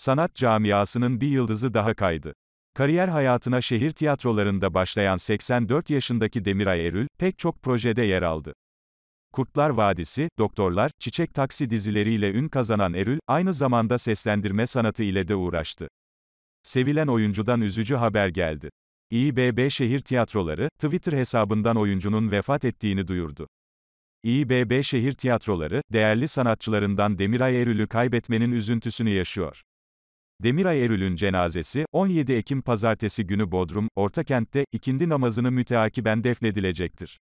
sanat camiasının bir yıldızı daha kaydı. Kariyer hayatına şehir tiyatrolarında başlayan 84 yaşındaki Demiray Erül, pek çok projede yer aldı. Kurtlar Vadisi, Doktorlar, Çiçek Taksi dizileriyle ün kazanan Erül, aynı zamanda seslendirme sanatı ile de uğraştı. Sevilen oyuncudan üzücü haber geldi. İBB Şehir Tiyatroları, Twitter hesabından oyuncunun vefat ettiğini duyurdu. İBB Şehir Tiyatroları, değerli sanatçılarından Demiray Erül'ü kaybetmenin üzüntüsünü yaşıyor. Demiray Erül'ün cenazesi, 17 Ekim pazartesi günü Bodrum, Ortakent'te, ikindi namazını müteakiben defnedilecektir.